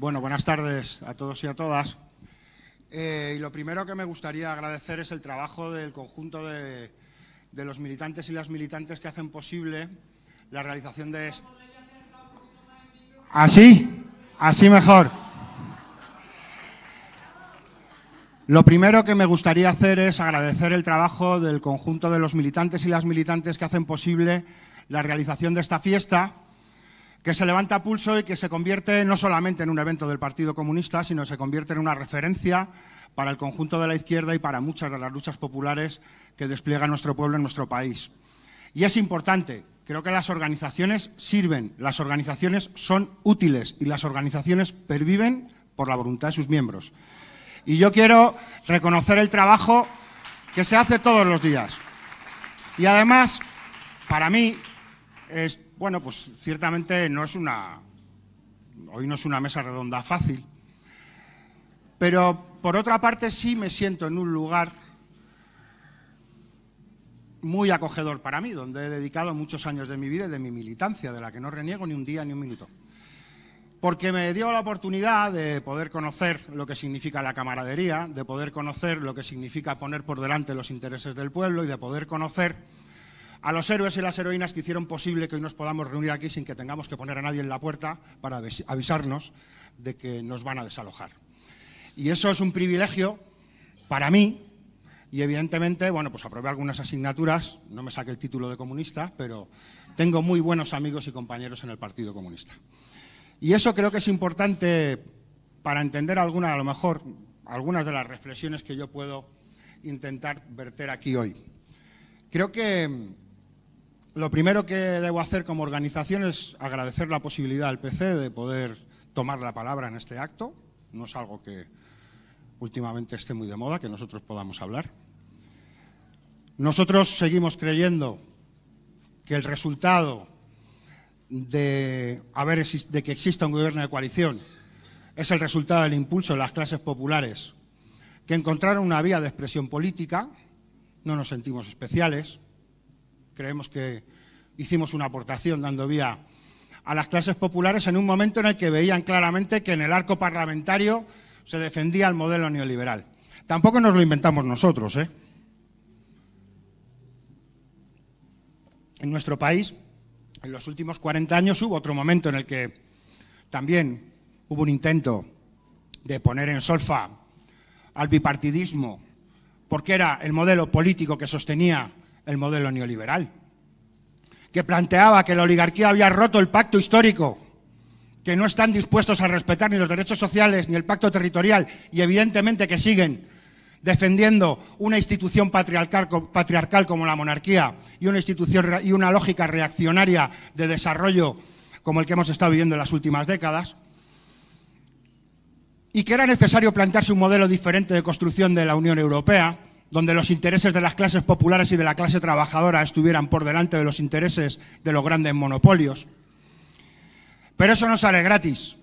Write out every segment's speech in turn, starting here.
Bueno, buenas tardes a todos y a todas. Eh, y lo primero que me gustaría agradecer es el trabajo del conjunto de, de los militantes y las militantes que hacen posible la realización de... Este... ¿Así? Así mejor. Lo primero que me gustaría hacer es agradecer el trabajo del conjunto de los militantes y las militantes que hacen posible la realización de esta fiesta que se levanta a pulso y que se convierte no solamente en un evento del Partido Comunista, sino se convierte en una referencia para el conjunto de la izquierda y para muchas de las luchas populares que despliega nuestro pueblo en nuestro país. Y es importante, creo que las organizaciones sirven, las organizaciones son útiles y las organizaciones perviven por la voluntad de sus miembros. Y yo quiero reconocer el trabajo que se hace todos los días. Y además, para mí, es bueno, pues ciertamente no es una. Hoy no es una mesa redonda fácil. Pero por otra parte sí me siento en un lugar muy acogedor para mí, donde he dedicado muchos años de mi vida y de mi militancia, de la que no reniego ni un día ni un minuto. Porque me dio la oportunidad de poder conocer lo que significa la camaradería, de poder conocer lo que significa poner por delante los intereses del pueblo y de poder conocer a los héroes y las heroínas que hicieron posible que hoy nos podamos reunir aquí sin que tengamos que poner a nadie en la puerta para avisarnos de que nos van a desalojar. Y eso es un privilegio para mí y evidentemente, bueno, pues aprobé algunas asignaturas, no me saqué el título de comunista, pero tengo muy buenos amigos y compañeros en el Partido Comunista. Y eso creo que es importante para entender alguna, a lo mejor, algunas de las reflexiones que yo puedo intentar verter aquí hoy. Creo que lo primero que debo hacer como organización es agradecer la posibilidad al PC de poder tomar la palabra en este acto. No es algo que últimamente esté muy de moda, que nosotros podamos hablar. Nosotros seguimos creyendo que el resultado de, haber, de que exista un gobierno de coalición es el resultado del impulso de las clases populares que encontraron una vía de expresión política, no nos sentimos especiales, creemos que hicimos una aportación dando vía a las clases populares en un momento en el que veían claramente que en el arco parlamentario se defendía el modelo neoliberal. Tampoco nos lo inventamos nosotros. ¿eh? En nuestro país, en los últimos 40 años, hubo otro momento en el que también hubo un intento de poner en solfa al bipartidismo, porque era el modelo político que sostenía el modelo neoliberal, que planteaba que la oligarquía había roto el pacto histórico, que no están dispuestos a respetar ni los derechos sociales ni el pacto territorial y evidentemente que siguen defendiendo una institución patriarcal, como la monarquía y una institución y una lógica reaccionaria de desarrollo como el que hemos estado viviendo en las últimas décadas y que era necesario plantearse un modelo diferente de construcción de la Unión Europea donde los intereses de las clases populares y de la clase trabajadora estuvieran por delante de los intereses de los grandes monopolios. Pero eso no sale gratis.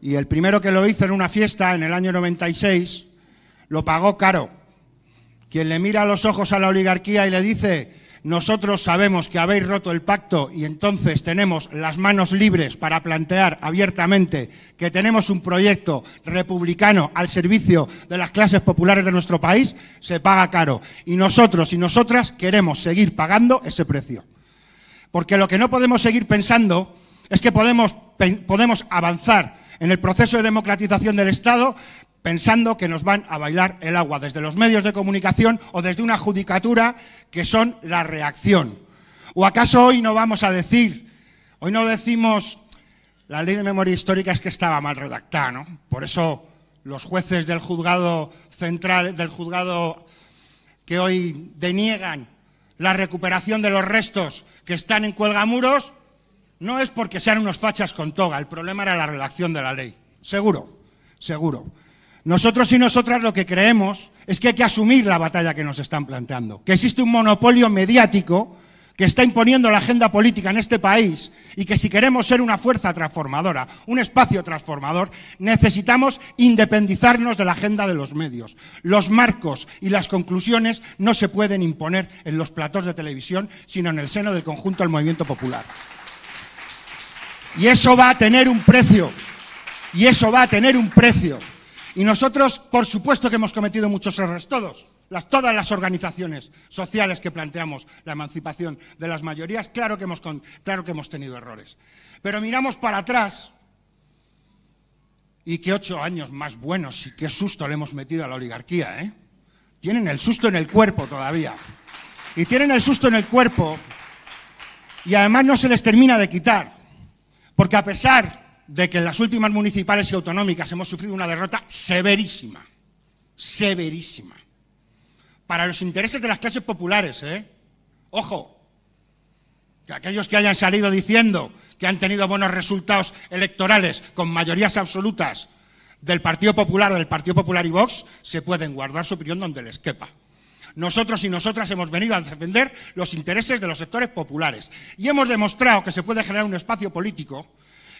Y el primero que lo hizo en una fiesta en el año 96 lo pagó caro. Quien le mira a los ojos a la oligarquía y le dice, nosotros sabemos que habéis roto el pacto y entonces tenemos las manos libres para plantear abiertamente que tenemos un proyecto republicano al servicio de las clases populares de nuestro país, se paga caro. Y nosotros y nosotras queremos seguir pagando ese precio. Porque lo que no podemos seguir pensando es que podemos, podemos avanzar en el proceso de democratización del Estado, pensando que nos van a bailar el agua desde los medios de comunicación o desde una judicatura que son la reacción. ¿O acaso hoy no vamos a decir, hoy no decimos, la ley de memoria histórica es que estaba mal redactada, ¿no? Por eso los jueces del juzgado central, del juzgado que hoy deniegan la recuperación de los restos que están en cuelgamuros, no es porque sean unos fachas con toga, el problema era la redacción de la ley. Seguro, seguro. Nosotros y nosotras lo que creemos es que hay que asumir la batalla que nos están planteando, que existe un monopolio mediático que está imponiendo la agenda política en este país y que si queremos ser una fuerza transformadora, un espacio transformador, necesitamos independizarnos de la agenda de los medios. Los marcos y las conclusiones no se pueden imponer en los platos de televisión, sino en el seno del conjunto del movimiento popular. Y eso va a tener un precio. Y eso va a tener un precio. Y nosotros, por supuesto que hemos cometido muchos errores, todos. todas las organizaciones sociales que planteamos la emancipación de las mayorías, claro que, hemos, claro que hemos tenido errores. Pero miramos para atrás y qué ocho años más buenos y qué susto le hemos metido a la oligarquía. ¿eh? Tienen el susto en el cuerpo todavía. Y tienen el susto en el cuerpo y además no se les termina de quitar. Porque a pesar de que en las últimas municipales y autonómicas hemos sufrido una derrota severísima, severísima, para los intereses de las clases populares, ¿eh? Ojo, que aquellos que hayan salido diciendo que han tenido buenos resultados electorales con mayorías absolutas del Partido Popular o del Partido Popular y Vox, se pueden guardar su opinión donde les quepa. Nosotros y nosotras hemos venido a defender los intereses de los sectores populares y hemos demostrado que se puede generar un espacio político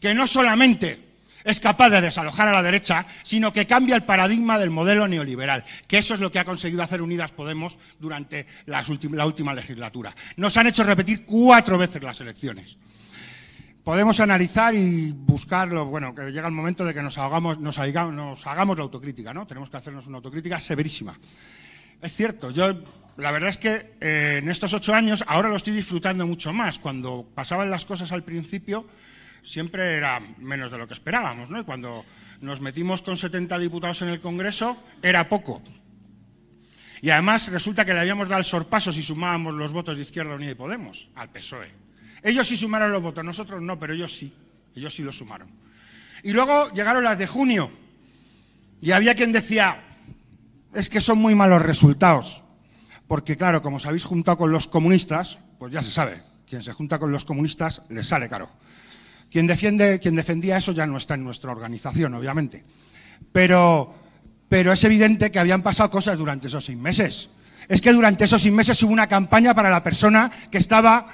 que no solamente es capaz de desalojar a la derecha, sino que cambia el paradigma del modelo neoliberal, que eso es lo que ha conseguido hacer Unidas Podemos durante la última legislatura. Nos han hecho repetir cuatro veces las elecciones. Podemos analizar y buscarlo, bueno, que llega el momento de que nos hagamos, la autocrítica, ¿no? Tenemos que hacernos una autocrítica severísima. Es cierto, yo la verdad es que eh, en estos ocho años ahora lo estoy disfrutando mucho más. Cuando pasaban las cosas al principio, siempre era menos de lo que esperábamos, ¿no? Y cuando nos metimos con 70 diputados en el Congreso, era poco. Y además resulta que le habíamos dado el sorpaso si sumábamos los votos de Izquierda Unida y Podemos al PSOE. Ellos sí sumaron los votos, nosotros no, pero ellos sí. Ellos sí los sumaron. Y luego llegaron las de junio. Y había quien decía, es que son muy malos resultados. Porque claro, como os habéis juntado con los comunistas, pues ya se sabe, quien se junta con los comunistas le sale caro. Quien, defendía eso ya no está en nuestra organización, obviamente. Pero, es evidente que habían pasado cosas durante esos seis meses. Es que durante esos seis meses hubo una campaña para la persona que estaba,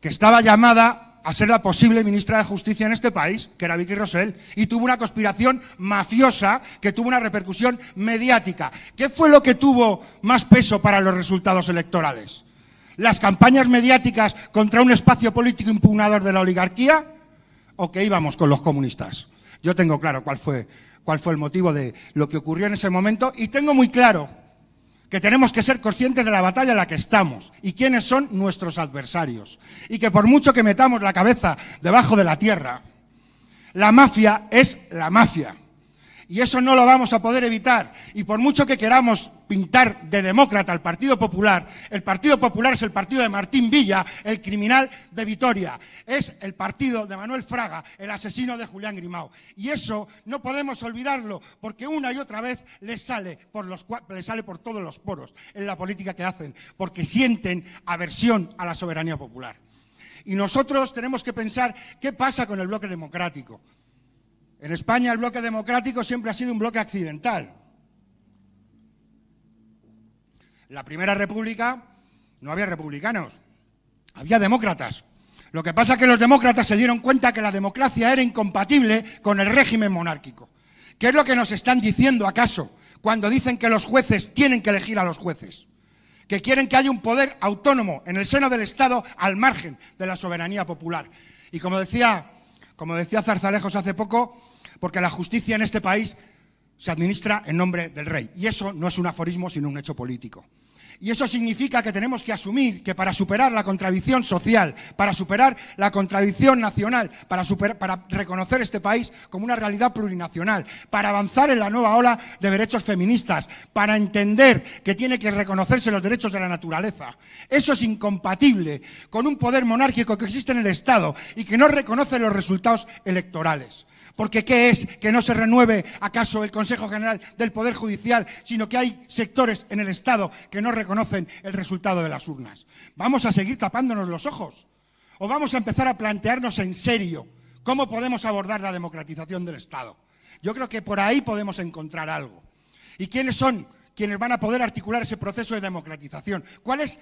que estaba llamada a ser la posible ministra de Justicia en este país, que era Vicky Rossell y tuvo una conspiración mafiosa que tuvo una repercusión mediática. ¿Qué fue lo que tuvo más peso para los resultados electorales? ¿Las campañas mediáticas contra un espacio político impugnador de la oligarquía? o que íbamos con los comunistas. Yo tengo claro cuál fue, cuál fue el motivo de lo que ocurrió en ese momento y tengo muy claro que tenemos que ser conscientes de la batalla en la que estamos y quiénes son nuestros adversarios. Y que por mucho que metamos la cabeza debajo de la tierra, la mafia es la mafia. Y eso no lo vamos a poder evitar. Y por mucho que queramos pintar de demócrata al Partido Popular, el Partido Popular es el partido de Martín Villa, el criminal de Vitoria. Es el partido de Manuel Fraga, el asesino de Julián Grimao. Y eso no podemos olvidarlo, porque una y otra vez les sale por, los, les sale por todos los poros en la política que hacen, porque sienten aversión a la soberanía popular. Y nosotros tenemos que pensar qué pasa con el bloque democrático. En España el bloque democrático siempre ha sido un bloque accidental. La primera república no había republicanos, había demócratas. Lo que pasa es que los demócratas se dieron cuenta que la democracia era incompatible con el régimen monárquico. ¿Qué es lo que nos están diciendo acaso cuando dicen que los jueces tienen que elegir a los jueces? Que quieren que haya un poder autónomo en el seno del Estado al margen de la soberanía popular. Y como decía, como decía Zarzalejos hace poco, porque la justicia en este país se administra en nombre del rey. Y eso no es un aforismo, sino un hecho político. Y eso significa que tenemos que asumir que para superar la contradicción social, para superar la contradicción nacional, para, reconocer este país como una realidad plurinacional, para avanzar en la nueva ola de derechos feministas, para entender que tiene que reconocerse los derechos de la naturaleza, eso es incompatible con un poder monárquico que existe en el Estado y que no reconoce los resultados electorales. Porque ¿qué es que no se renueve acaso el Consejo General del Poder Judicial, sino que hay sectores en el Estado que no reconocen el resultado de las urnas? ¿Vamos a seguir tapándonos los ojos? ¿O vamos a empezar a plantearnos en serio cómo podemos abordar la democratización del Estado? Yo creo que por ahí podemos encontrar algo. ¿Y quiénes son quienes van a poder articular ese proceso de democratización? ¿Cuál es,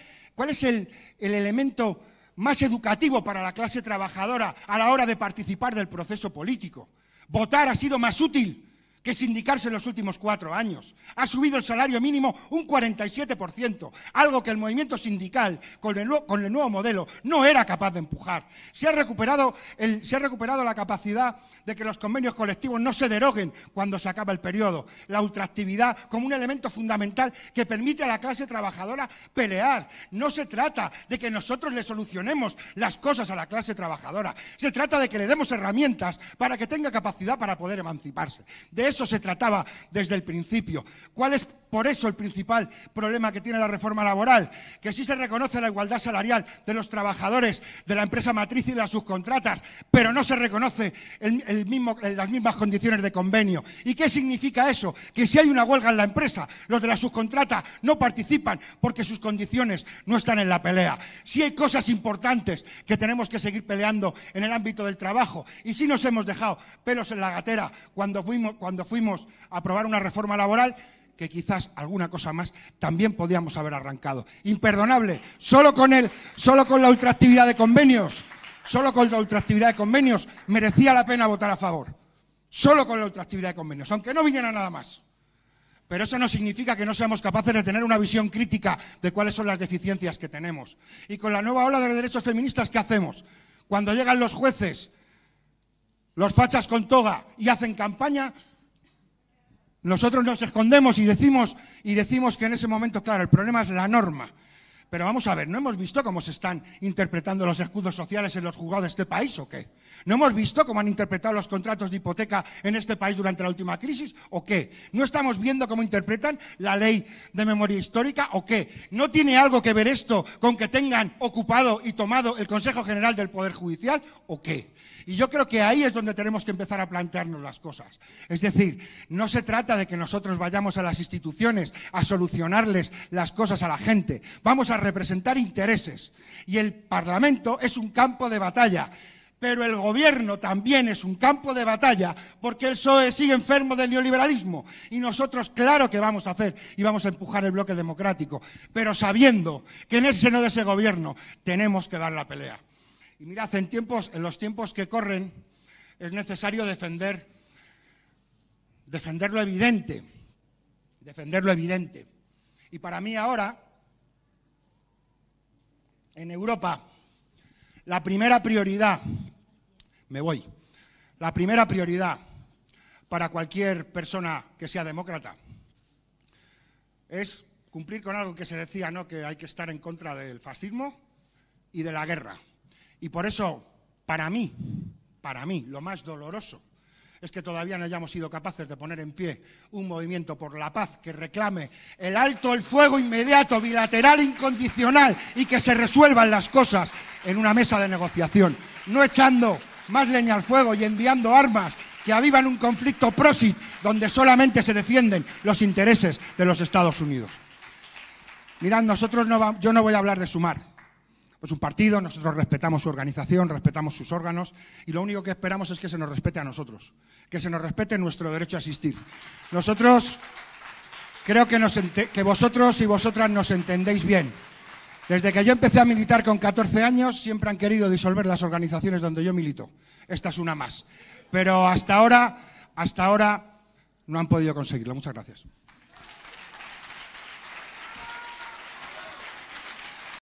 el, el elemento más educativo para la clase trabajadora a la hora de participar del proceso político. Votar ha sido más útil que sindicarse en los últimos cuatro años. Ha subido el salario mínimo un 47%, algo que el movimiento sindical con el, nuevo modelo no era capaz de empujar. Se ha, recuperado se ha recuperado la capacidad de que los convenios colectivos no se deroguen cuando se acaba el periodo. La ultraactividad como un elemento fundamental que permite a la clase trabajadora pelear. No se trata de que nosotros le solucionemos las cosas a la clase trabajadora. Se trata de que le demos herramientas para que tenga capacidad para poder emanciparse. De eso se trataba desde el principio. ¿Cuál es por eso el principal problema que tiene la reforma laboral? Que sí se reconoce la igualdad salarial de los trabajadores, de la empresa matriz y de las subcontratas, pero no se reconoce el, mismo, las mismas condiciones de convenio. ¿Y qué significa eso? Que si hay una huelga en la empresa, los de la subcontrata no participan porque sus condiciones no están en la pelea. Si hay cosas importantes que tenemos que seguir peleando en el ámbito del trabajo y si nos hemos dejado pelos en la gatera cuando fuimos, cuando cuando fuimos a aprobar una reforma laboral que quizás alguna cosa más también podíamos haber arrancado. Imperdonable, solo con él, solo con la ultraactividad de convenios, solo con la ultraactividad de convenios merecía la pena votar a favor. Solo con la ultraactividad de convenios, aunque no viniera nada más. Pero eso no significa que no seamos capaces de tener una visión crítica de cuáles son las deficiencias que tenemos. Y con la nueva ola de derechos feministas, ¿qué hacemos? Cuando llegan los jueces, los fachas con toga y hacen campaña, nosotros nos escondemos y decimos, y decimos que en ese momento, claro, el problema es la norma. Pero vamos a ver, ¿no hemos visto cómo se están interpretando los escudos sociales en los juzgados de este país o qué? ¿No hemos visto cómo han interpretado los contratos de hipoteca en este país durante la última crisis o qué? ¿No estamos viendo cómo interpretan la ley de memoria histórica o qué? ¿No tiene algo que ver esto con que tengan ocupado y tomado el Consejo General del Poder Judicial o qué? Y yo creo que ahí es donde tenemos que empezar a plantearnos las cosas. Es decir, no se trata de que nosotros vayamos a las instituciones a solucionarles las cosas a la gente. Vamos a representar intereses. Y el Parlamento es un campo de batalla. Pero el gobierno también es un campo de batalla porque el PSOE sigue enfermo del neoliberalismo y nosotros claro que vamos a hacer y vamos a empujar el bloque democrático, pero sabiendo que en ese seno de ese gobierno tenemos que dar la pelea. Y mirad, en, tiempos, en los tiempos que corren es necesario defender, defender lo evidente, defender lo evidente. Y para mí ahora, en Europa, la primera prioridad, me voy, la primera prioridad para cualquier persona que sea demócrata es cumplir con algo que se decía, ¿no? Que hay que estar en contra del fascismo y de la guerra. Y por eso, para mí, para mí, lo más doloroso es que todavía no hayamos sido capaces de poner en pie un movimiento por la paz que reclame el alto el fuego inmediato, bilateral, incondicional y que se resuelvan las cosas en una mesa de negociación, no echando más leña al fuego y enviando armas que avivan un conflicto próximo donde solamente se defienden los intereses de los Estados Unidos. Mirad, nosotros no yo no voy a hablar de sumar, es pues, un partido, nosotros respetamos su organización, respetamos sus órganos y lo único que esperamos es que se nos respete a nosotros, que se nos respete nuestro derecho a asistir. Nosotros creo que, que vosotros y vosotras nos entendéis bien. Desde que yo empecé a militar con 14 años, siempre han querido disolver las organizaciones donde yo milito. Esta es una más. Pero hasta ahora, hasta ahora no han podido conseguirlo. Muchas gracias.